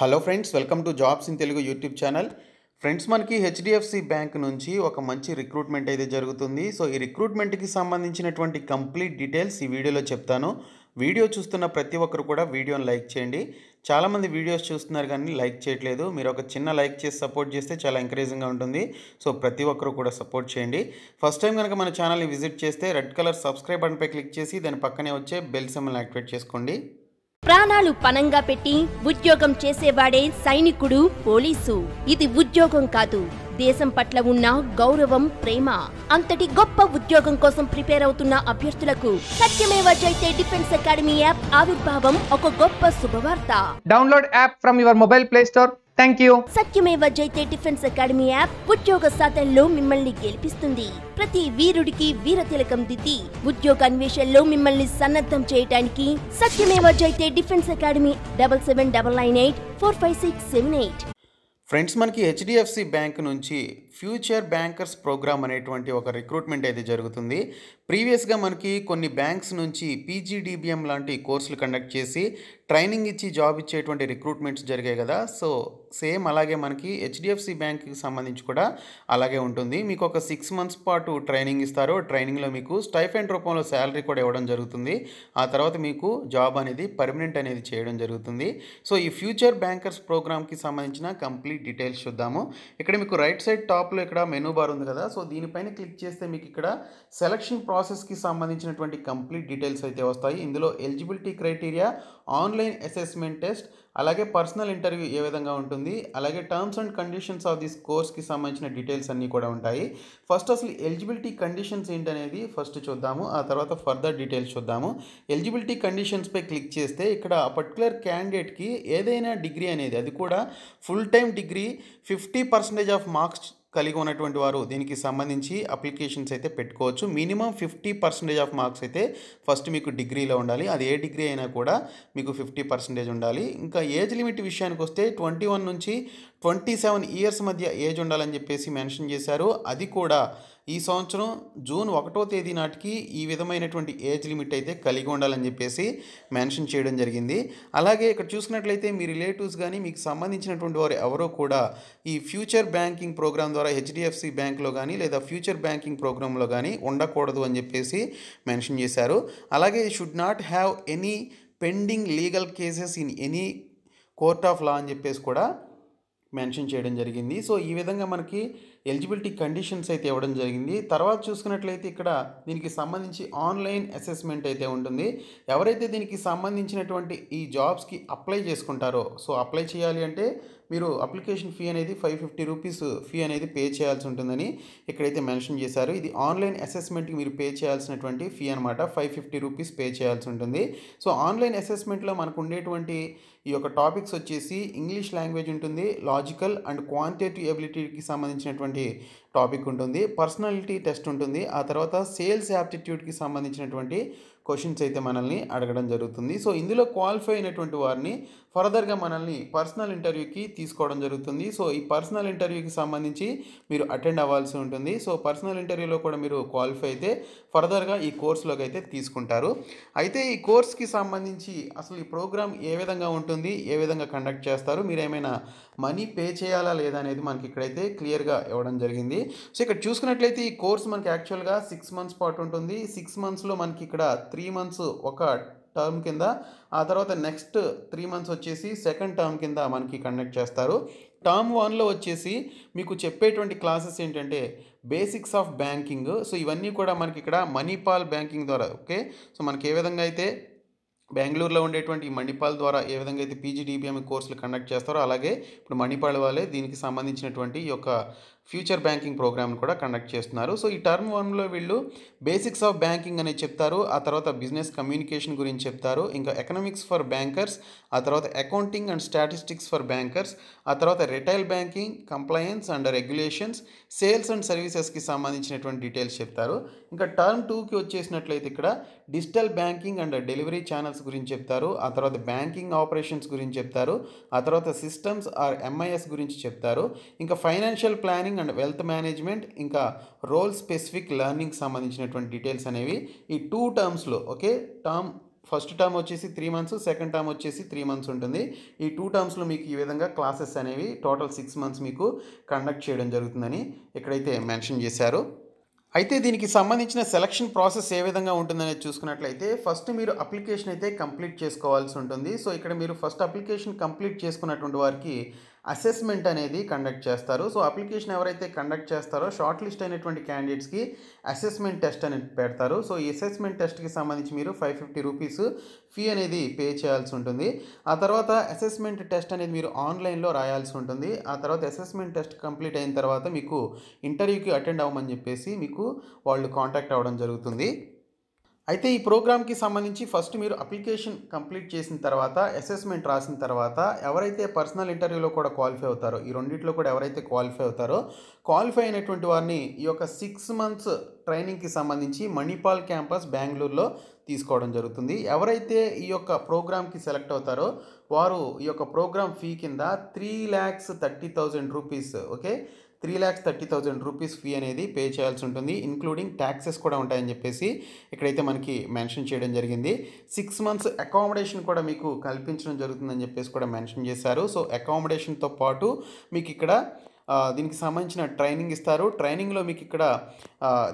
hello friends welcome to jobs in Telugu YouTube channel friends మనకి HDFC bank నుంచి ఒక మంచి రిక్రూట్మెంట్ అయితే జరుగుతుంది సో ఈ రిక్రూట్మెంట్కి సంబంధించినటువంటి కంప్లీట్ డీటెయిల్స్ ఈ వీడియోలో చెప్తాను వీడియో చూస్తున్న ప్రతి ఒక్కరు కూడా వీడియోని లైక్ చేయండి చాలామంది వీడియోస్ చూస్తున్నారు కానీ లైక్ చేయట్లేదు మీరు ఒక చిన్న లైక్ చేసి సపోర్ట్ చేస్తే చాలా ఎంకరేజింగ్గా ఉంటుంది సో ప్రతి ఒక్కరు కూడా సపోర్ట్ చేయండి ఫస్ట్ టైం కనుక మన ఛానల్ని విజిట్ చేస్తే రెడ్ కలర్ సబ్స్క్రైబ్ బటన్పై క్లిక్ చేసి దాని పక్కనే వచ్చే బెల్ సెమ్మల్ని యాక్టివేట్ చేసుకోండి ప్రాణాలు పనంగా పెట్టి ఉద్యోగం చేసేవాడే సైనికుడు పోలీసు ఇది ఉద్యోగం కాదు దేశం పట్ల ఉన్న గౌరవం ప్రేమ అంతటి గొప్ప ఉద్యోగం కోసం ప్రిపేర్ అవుతున్న అభ్యర్థులకు సత్యమేవ జైతే డిఫెన్స్ అకాడమీ యాప్ ఆవిర్భావం ఒక గొప్ప శుభవార్త download app from your mobile play store thank you Satyameva Jayate defence academy app ఉద్యోగ సాధనలో మిమ్మల్ని గెలిపిస్తుంది ప్రతి వీరుడికి వీర తిలకం దిద్ది ఉద్యోగ అన్వేషణలో మిమ్మల్ని సన్నద్ధం చేయడానికి Satyameva Jayate defence academy double seven double nine eight four five six seven eight friends మనకి హెచ్డిఎఫ్సి బ్యాంక్ నుంచి ఫ్యూచర్ బ్యాంకర్స్ ప్రోగ్రామ్ అనేటువంటి ఒక రిక్రూట్మెంట్ అయితే జరుగుతుంది ప్రీవియస్గా మనకి కొన్ని బ్యాంక్స్ నుంచి పీజీడీబీఎం లాంటి కోర్సులు కండక్ట్ చేసి ట్రైనింగ్ ఇచ్చి జాబ్ ఇచ్చేటువంటి రిక్రూట్మెంట్స్ జరిగాయి కదా సో సేమ్ అలాగే మనకి హెచ్డిఎఫ్సి బ్యాంక్కి సంబంధించి కూడా అలాగే ఉంటుంది మీకు ఒక సిక్స్ మంత్స్ పాటు ట్రైనింగ్ ఇస్తారు ట్రైనింగ్లో మీకు స్టైఫెండ్ రూపంలో శాలరీ కూడా ఇవ్వడం జరుగుతుంది ఆ తర్వాత మీకు జాబ్ అనేది పర్మనెంట్ అనేది చేయడం జరుగుతుంది సో ఈ ఫ్యూచర్ బ్యాంకర్స్ ప్రోగ్రామ్కి సంబంధించిన కంప్లీట్ డీటెయిల్స్ చూద్దాము ఇక్కడ మీకు రైట్ సైడ్ టాప్లో ఇక్కడ మెనూ బార్ ఉంది కదా సో దీనిపైన క్లిక్ చేస్తే మీకు ఇక్కడ సెలక్షన్ ప్రాసెస్కి సంబంధించినటువంటి కంప్లీట్ డీటెయిల్స్ అయితే వస్తాయి ఇందులో eligibility criteria online assessment test అలాగే పర్సనల్ ఇంటర్వ్యూ ఏ విధంగా ఉంటుంది అలాగే terms and conditions of this కోర్స్కి సంబంధించిన డీటెయిల్స్ అన్నీ కూడా ఉంటాయి ఫస్ట్ అసలు ఎలిజిబిలిటీ కండిషన్స్ ఏంటనేది ఫస్ట్ చూద్దాము ఆ తర్వాత ఫర్దర్ డీటెయిల్స్ చూద్దాము ఎలిజిబిలిటీ కండిషన్స్పై క్లిక్ చేస్తే ఇక్కడ పర్టికులర్ క్యాండిడేట్కి ఏదైనా డిగ్రీ అనేది అది కూడా full time degree fifty percentage of marks కలిగి ఉన్నటువంటి వారు దీనికి సంబంధించి అప్లికేషన్స్ అయితే పెట్టుకోవచ్చు minimum fifty percentage of marks అయితే ఫస్ట్ మీకు డిగ్రీలో ఉండాలి అది ఏ డిగ్రీ అయినా కూడా మీకు ఫిఫ్టీ పర్సెంటేజ్ ఉండాలి ఇంకా ఏజ్ లిమిట్ విషయానికి వస్తే ట్వంటీ వన్ నుంచి ట్వంటీ సెవెన్ ఇయర్స్ మధ్య ఏజ్ ఉండాలని చెప్పేసి మెన్షన్ చేశారు అది కూడా ఈ సంవత్సరం జూన్ ఒకటో తేదీ నాటికి ఈ విధమైనటువంటి ఏజ్ లిమిట్ అయితే కలిగి ఉండాలని చెప్పేసి మెన్షన్ చేయడం జరిగింది అలాగే ఇక్కడ చూసుకున్నట్లయితే మీ రిలేటివ్స్ కానీ మీకు సంబంధించినటువంటి వారు ఎవరో కూడా ఈ ఫ్యూచర్ బ్యాంకింగ్ ప్రోగ్రామ్ ద్వారా హెచ్డిఎఫ్సి బ్యాంక్లో కానీ లేదా ఫ్యూచర్ బ్యాంకింగ్ ప్రోగ్రాంలో కానీ ఉండకూడదు అని చెప్పేసి మెన్షన్ చేశారు అలాగే should not have any pending legal cases in any court of law అని చెప్పేసి కూడా మెన్షన్ చేయడం జరిగింది సో ఈ విధంగా మనకి ఎలిజిబిలిటీ కండిషన్స్ అయితే ఇవ్వడం జరిగింది తర్వాత చూసుకున్నట్లయితే ఇక్కడ దీనికి సంబంధించి ఆన్లైన్ అసెస్మెంట్ అయితే ఉంటుంది ఎవరైతే దీనికి సంబంధించినటువంటి ఈ జాబ్స్కి అప్లై చేసుకుంటారో సో అప్లై చేయాలి అంటే మీరు అప్లికేషన్ ఫీ అనేది ఫైవ్ ఫిఫ్టీ రూపీస్ ఫీ అనేది పే చేయాల్సి ఉంటుందని ఇక్కడైతే మెన్షన్ చేశారు ఇది ఆన్లైన్ అసెస్మెంట్కి మీరు పే చేయాల్సినటువంటి ఫీ అనమాట ఫైవ్ ఫిఫ్టీ రూపీస్ పే చేయాల్సి ఉంటుంది సో ఆన్లైన్ అసెస్మెంట్లో మనకు ఉండేటువంటి ఈ యొక్క టాపిక్స్ వచ్చేసి ఇంగ్లీష్ లాంగ్వేజ్ ఉంటుంది లాజికల్ అండ్ క్వాంటిటేటివ్ ఎబిలిటీకి సంబంధించినటువంటి టాపిక్ ఉంటుంది పర్సనాలిటీ టెస్ట్ ఉంటుంది ఆ తర్వాత సేల్స్ యాప్టిట్యూడ్కి సంబంధించినటువంటి క్వశ్చన్స్ అయితే మనల్ని అడగడం జరుగుతుంది సో ఇందులో క్వాలిఫై అయినటువంటి వారిని ఫర్దర్గా మనల్ని పర్సనల్ ఇంటర్వ్యూకి తీసుకోవడం జరుగుతుంది సో ఈ పర్సనల్ ఇంటర్వ్యూకి సంబంధించి మీరు అటెండ్ అవ్వాల్సి ఉంటుంది సో పర్సనల్ ఇంటర్వ్యూలో కూడా మీరు క్వాలిఫై అయితే ఫర్దర్గా ఈ కోర్సులోకి అయితే తీసుకుంటారు అయితే ఈ కోర్స్కి సంబంధించి అసలు ఈ ప్రోగ్రామ్ ఏ విధంగా ఉంటుంది ఉంది ఏ విధంగా కండక్ట్ చేస్తారు మీరు ఏమైనా మనీ పే చేయాలా లేదా అనేది మనకి ఇక్కడైతే క్లియర్గా ఇవ్వడం జరిగింది సో ఇక్కడ చూసుకున్నట్లయితే ఈ కోర్స్ మనకి యాక్చువల్గా సిక్స్ మంత్స్ పాటు ఉంటుంది సిక్స్ మంత్స్లో మనకి ఇక్కడ త్రీ మంత్స్ ఒక టర్మ్ కింద ఆ తర్వాత నెక్స్ట్ త్రీ మంత్స్ వచ్చేసి సెకండ్ టర్మ్ కింద మనకి కండక్ట్ చేస్తారు టర్మ్ వన్లో వచ్చేసి మీకు చెప్పేటువంటి క్లాసెస్ ఏంటంటే బేసిక్స్ ఆఫ్ బ్యాంకింగ్ సో ఇవన్నీ కూడా మనకి ఇక్కడ మణిపాల్ బ్యాంకింగ్ ద్వారా ఓకే సో మనకి ఏ విధంగా అయితే బెంగళూరులో ఉండేటువంటి ఈ మణిపాల్ ద్వారా ఏ విధంగా అయితే పీజీడీబీఎం కోర్సులు కండక్ట్ చేస్తారో అలాగే ఇప్పుడు మణిపాల్ వాళ్ళే దీనికి సంబంధించినటువంటి యొక్క ఫ్యూచర్ బ్యాంకింగ్ ప్రోగ్రామ్ని కూడా కండక్ట్ చేస్తున్నారు సో ఈ టర్మ్ వన్లో వీళ్ళు బేసిక్స్ ఆఫ్ బ్యాంకింగ్ అనేది చెప్తారు ఆ తర్వాత బిజినెస్ కమ్యూనికేషన్ గురించి చెప్తారు ఇంకా ఎకనామిక్స్ ఫర్ బ్యాంకర్స్ ఆ తర్వాత accounting and statistics for bankers ఆ తర్వాత retail banking compliance and regulations sales and సర్వీసెస్కి సంబంధించినటువంటి డీటెయిల్స్ చెప్తారు ఇంకా టర్మ్ టూకి వచ్చేసినట్లయితే ఇక్కడ digital banking and delivery channels గురించి చెప్తారు ఆ తర్వాత బ్యాంకింగ్ ఆపరేషన్స్ గురించి చెప్తారు ఆ తర్వాత సిస్టమ్స్ ఆర్ ఎంఐఎస్ గురించి చెప్తారు ఇంకా financial planning management and wealth management ఇంకా రోల్ స్పెసిఫిక్ లెర్నింగ్ సంబంధించినటువంటి డీటెయిల్స్ అనేవి ఈ టూ టర్మ్స్లో ఓకే టర్మ్ ఫస్ట్ టర్మ్ వచ్చేసి త్రీ మంత్స్ సెకండ్ టర్మ్ వచ్చేసి త్రీ మంత్స్ ఉంటుంది ఈ టూ టర్మ్స్లో మీకు ఈ విధంగా క్లాసెస్ అనేవి టోటల్ సిక్స్ మంత్స్ మీకు కండక్ట్ చేయడం జరుగుతుందని ఇక్కడైతే మెన్షన్ చేశారు అయితే దీనికి సంబంధించిన సెలక్షన్ ప్రాసెస్ ఏ విధంగా ఉంటుందనేది చూసుకున్నట్లయితే ఫస్ట్ మీరు అప్లికేషన్ అయితే కంప్లీట్ చేసుకోవాల్సి ఉంటుంది సో ఇక్కడ మీరు ఫస్ట్ అప్లికేషన్ కంప్లీట్ చేసుకున్నటువంటి వారికి అసెస్మెంట్ అనేది కండక్ట్ చేస్తారు సో అప్లికేషన్ ఎవరైతే కండక్ట్ చేస్తారో షార్ట్ లిస్ట్ అయినటువంటి క్యాండిడేట్స్కి అసెస్మెంట్ టెస్ట్ అనేది పెడతారు సో ఈ అసెస్మెంట్ టెస్ట్కి సంబంధించి మీరు ఫైవ్ ఫిఫ్టీ రూపీస్ ఫీ అనేది పే చేయాల్సి ఉంటుంది ఆ తర్వాత అసెస్మెంట్ టెస్ట్ అనేది మీరు ఆన్లైన్లో రాయాల్సి ఉంటుంది ఆ తర్వాత అసెస్మెంట్ టెస్ట్ కంప్లీట్ అయిన తర్వాత మీకు ఇంటర్వ్యూకి అటెండ్ అవ్వమని చెప్పేసి మీకు వాళ్ళు కాంటాక్ట్ అవ్వడం జరుగుతుంది అయితే ఈ ప్రోగ్రామ్కి సంబంధించి ఫస్ట్ మీరు అప్లికేషన్ కంప్లీట్ చేసిన తర్వాత అసెస్మెంట్ రాసిన తర్వాత ఎవరైతే పర్సనల్ ఇంటర్వ్యూలో కూడా క్వాలిఫై అవుతారో ఈ రెండింటిలో కూడా ఎవరైతే క్వాలిఫై అవుతారో క్వాలిఫై అయినటువంటి వారిని ఈ యొక్క సిక్స్ మంత్స్ ట్రైనింగ్కి సంబంధించి మణిపాల్ క్యాంపస్ బెంగళూరులో తీసుకోవడం జరుగుతుంది ఎవరైతే ఈ యొక్క ప్రోగ్రామ్కి సెలెక్ట్ అవుతారో వారు ఈ యొక్క ప్రోగ్రామ్ ఫీ కింద three lakhs thirty thousand rupees okay three lakhs thirty thousand rupees fee అనేది పే చేయాల్సి ఉంటుంది ఇంక్లూడింగ్ ట్యాక్సెస్ కూడా ఉంటాయని చెప్పేసి ఇక్కడైతే మనకి మెన్షన్ చేయడం జరిగింది సిక్స్ మంత్స్ అకామిడేషన్ కూడా మీకు కల్పించడం జరుగుతుందని చెప్పేసి కూడా మెన్షన్ చేశారు సో అకామిడేషన్తో పాటు మీకు ఇక్కడ దీనికి సంబంధించిన ట్రైనింగ్ ఇస్తారు ట్రైనింగ్లో మీకు ఇక్కడ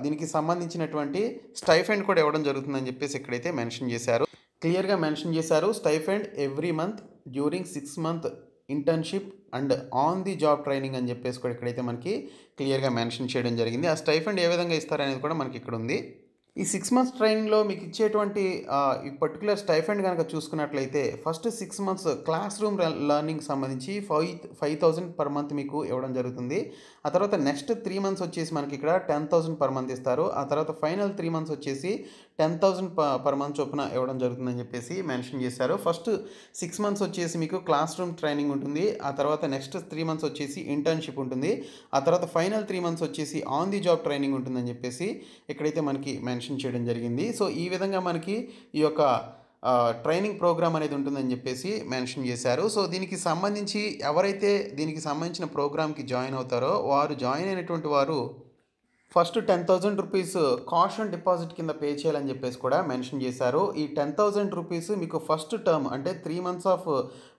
దీనికి సంబంధించినటువంటి స్టైఫెండ్ కూడా ఇవ్వడం జరుగుతుందని చెప్పేసి ఇక్కడైతే మెన్షన్ చేశారు క్లియర్గా మెన్షన్ చేశారు stipend every month during six month internship and on the job training అని చెప్పేసి కూడా ఇక్కడైతే మనకి క్లియర్గా మెన్షన్ చేయడం జరిగింది ఆ స్టైఫండ్ ఏ విధంగా ఇస్తారనేది కూడా మనకి ఇక్కడ ఉంది ఈ సిక్స్ మంత్స్ ట్రైనింగ్లో మీకు ఇచ్చేటువంటి ఈ పర్టికులర్ స్టైఫండ్ కనుక చూసుకున్నట్లయితే first six months classroom learning సంబంధించి five five thousand per month మీకు ఇవ్వడం జరుగుతుంది ఆ తర్వాత నెక్స్ట్ త్రీ మంత్స్ వచ్చేసి మనకి ఇక్కడ టెన్ థౌసండ్ పర్ మంత్ ఇస్తారు ఆ తర్వాత ఫైనల్ త్రీ మంత్స్ వచ్చేసి టెన్ థౌసండ్ పర్ మంత్ చొప్పున ఇవ్వడం జరుగుతుందని చెప్పేసి మెన్షన్ చేశారు ఫస్ట్ సిక్స్ మంత్స్ వచ్చేసి మీకు క్లాస్ రూమ్ ట్రైనింగ్ ఉంటుంది ఆ తర్వాత నెక్స్ట్ త్రీ మంత్స్ వచ్చేసి ఇంటర్న్షిప్ ఉంటుంది ఆ తర్వాత ఫైనల్ త్రీ మంత్స్ వచ్చేసి ఆన్ ది జాబ్ ట్రైనింగ్ ఉంటుందని చెప్పేసి ఇక్కడైతే మనకి మెన్షన్ చేయడం జరిగింది సో ఈ విధంగా మనకి ఈ యొక్క ట్రైనింగ్ ప్రోగ్రామ్ అనేది ఉంటుందని చెప్పేసి మెన్షన్ చేశారు సో దీనికి సంబంధించి ఎవరైతే దీనికి సంబంధించిన ప్రోగ్రామ్కి జాయిన్ అవుతారో వారు జాయిన్ అయినటువంటి వారు first ten thousand rupees caution deposit కింద పే చేయాలని చెప్పేసి కూడా మెన్షన్ చేశారు ఈ టెన్ థౌజండ్ రూపీస్ మీకు ఫస్ట్ టర్మ్ అంటే త్రీ మంత్స్ ఆఫ్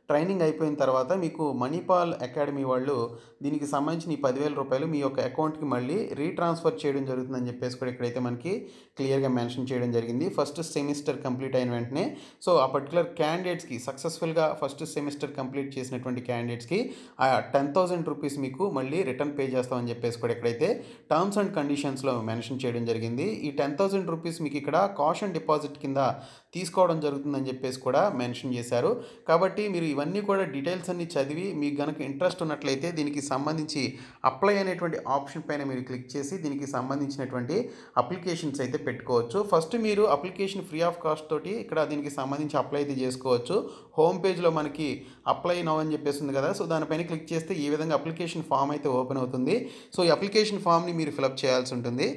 ట్రైనింగ్ అయిపోయిన తర్వాత మీకు మణిపాల్ అకాడమీ వాళ్ళు దీనికి సంబంధించిన ఈ పదివేల రూపాయలు మీ యొక్క అకౌంట్కి మళ్ళీ రీట్రాన్స్ఫర్ చేయడం జరుగుతుందని చెప్పేసి కూడా ఇక్కడైతే మనకి క్లియర్గా మెన్షన్ చేయడం జరిగింది ఫస్ట్ సెమిస్టర్ కంప్లీట్ అయిన వెంటనే సో ఆ పర్టికులర్ క్యాండిడేట్స్కి సక్సెస్ఫుల్గా ఫస్ట్ సెమిస్టర్ కంప్లీట్ చేసినటువంటి క్యాండిడేట్స్కి ఆ టెన్ థౌసండ్ రూపీస్ మీకు మళ్ళీ రిటర్న్ పే చేస్తామని చెప్పేసి కూడా ఎక్కడైతే టర్మ్స్ అండ్ కండిషన్స్లో మెన్షన్ చేయడం జరిగింది ఈ టెన్ థౌసండ్ రూపీస్ మీకు ఇక్కడ కాషన్ డిపాజిట్ కింద తీసుకోవడం జరుగుతుందని చెప్పేసి కూడా మెన్షన్ చేశారు కాబట్టి మీరు ఇవన్నీ కూడా డీటెయిల్స్ అన్ని చదివి మీకు కనుక ఇంట్రెస్ట్ ఉన్నట్లయితే దీనికి సంబంధించి అప్లై అనేటువంటి ఆప్షన్ పైన మీరు క్లిక్ చేసి దీనికి సంబంధించినటువంటి అప్లికేషన్స్ అయితే పెట్టుకోవచ్చు ఫస్ట్ మీరు అప్లికేషన్ ఫ్రీ ఆఫ్ కాస్ట్ తోటి ఇక్కడ దీనికి సంబంధించి అప్లై అయితే చేసుకోవచ్చు హోమ్ పేజ్లో మనకి అప్లై నవ్ అని చెప్పేసి ఉంది కదా సో దానిపైన క్లిక్ చేస్తే ఈ విధంగా అప్లికేషన్ ఫామ్ అయితే ఓపెన్ అవుతుంది సో ఈ అప్లికేషన్ ఫామ్ని మీరు ఫిలప్ చేయాల్సి ఉంటుంది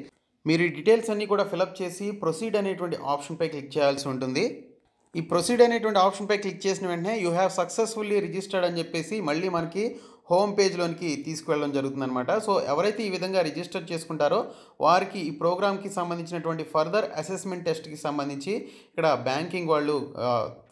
మీరు ఈ డీటెయిల్స్ అన్నీ కూడా ఫిలప్ చేసి ప్రొసీడ్ అనేటువంటి ఆప్షన్పై క్లిక్ చేయాల్సి ఉంటుంది ఈ ప్రొసీడ్ అనేటువంటి ఆప్షన్పై క్లిక్ చేసిన వెంటనే యూ హ్యావ్ సక్సెస్ఫుల్లీ రిజిస్టర్డ్ అని చెప్పేసి మళ్ళీ మనకి హోమ్ పేజ్లోనికి తీసుకువెళ్ళడం జరుగుతుందనమాట సో ఎవరైతే ఈ విధంగా రిజిస్టర్ చేసుకుంటారో వారికి ఈ ప్రోగ్రామ్కి సంబంధించినటువంటి ఫర్దర్ అసెస్మెంట్ టెస్ట్కి సంబంధించి ఇక్కడ బ్యాంకింగ్ వాళ్ళు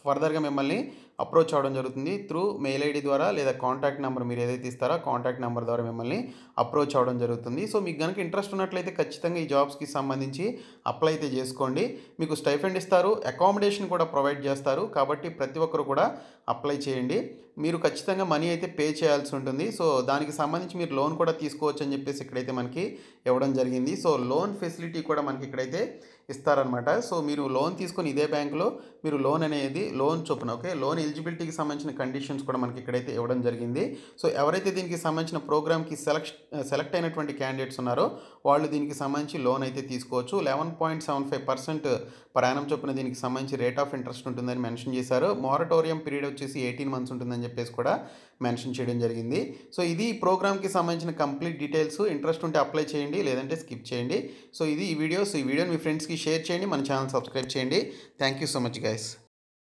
ఫర్దర్గా మిమ్మల్ని అప్రోచ్ అవ్వడం జరుగుతుంది త్రూ మెయిల్ ఐడి ద్వారా లేదా కాంటాక్ట్ నెంబర్ మీరు ఏదైతే ఇస్తారో కాంటాక్ట్ నెంబర్ ద్వారా మిమ్మల్ని అప్రోచ్ అవ్వడం జరుగుతుంది సో మీకు కనుక ఇంట్రెస్ట్ ఉన్నట్లయితే ఖచ్చితంగా ఈ జాబ్స్కి సంబంధించి అప్లై అయితే చేసుకోండి మీకు స్టైఫెండ్ ఇస్తారు అకామిడేషన్ కూడా ప్రొవైడ్ చేస్తారు కాబట్టి ప్రతి ఒక్కరు కూడా అప్లై చేయండి మీరు ఖచ్చితంగా మనీ అయితే పే చేయాల్సి ఉంటుంది సో దానికి సంబంధించి మీరు లోన్ కూడా తీసుకోవచ్చు అని చెప్పేసి ఇక్కడైతే మనకి ఇవ్వడం జరిగింది సో లోన్ ఫెసిలిటీ కూడా మనకి ఇక్కడైతే ఇస్తారనమాట సో మీరు లోన్ తీసుకొని ఇదే బ్యాంకులో మీరు లోన్ అనేది లోన్ చొప్పున ఓకే లోన్ ఎలిజిబిలిటీకి సంబంధించిన కండిషన్స్ కూడా మనకి ఇక్కడైతే ఇవ్వడం జరిగింది సో ఎవరైతే దీనికి సంబంధించిన ప్రోగ్రామ్కి సెలెక్ట్ సెలెక్ట్ అయినటువంటి క్యాండిడేట్స్ ఉన్నారో వాళ్ళు దీనికి సంబంధించి లోన్ అయితే తీసుకోవచ్చు eleven point seven five percent ప్రయాణం చొప్పున దీనికి సంబంధించి రేట్ ఆఫ్ ఇంట్రెస్ట్ ఉంటుందని మెన్షన్ చేశారు మోరటోరియం పీరియడ్ వచ్చేసి ఎయిటీన్ మంత్స్ ఉంటుందని చెప్పేసి కూడా మెన్షన్ చేయడం జరిగింది సో ఇది ఈ ప్రోగ్రామ్కి సంబంధించిన కంప్లీట్ డీటెయిల్స్ ఇంట్రెస్ట్ ఉంటే అప్లై చేయండి లేదంటే స్కిప్ చేయండి సో ఇది ఈ వీడియో సో ఈ వీడియోని మీ ఫ్రెండ్స్కి షేర్ చేయండి మన ఛానల్ సబ్స్క్రైబ్ చేయండి thank you so much guys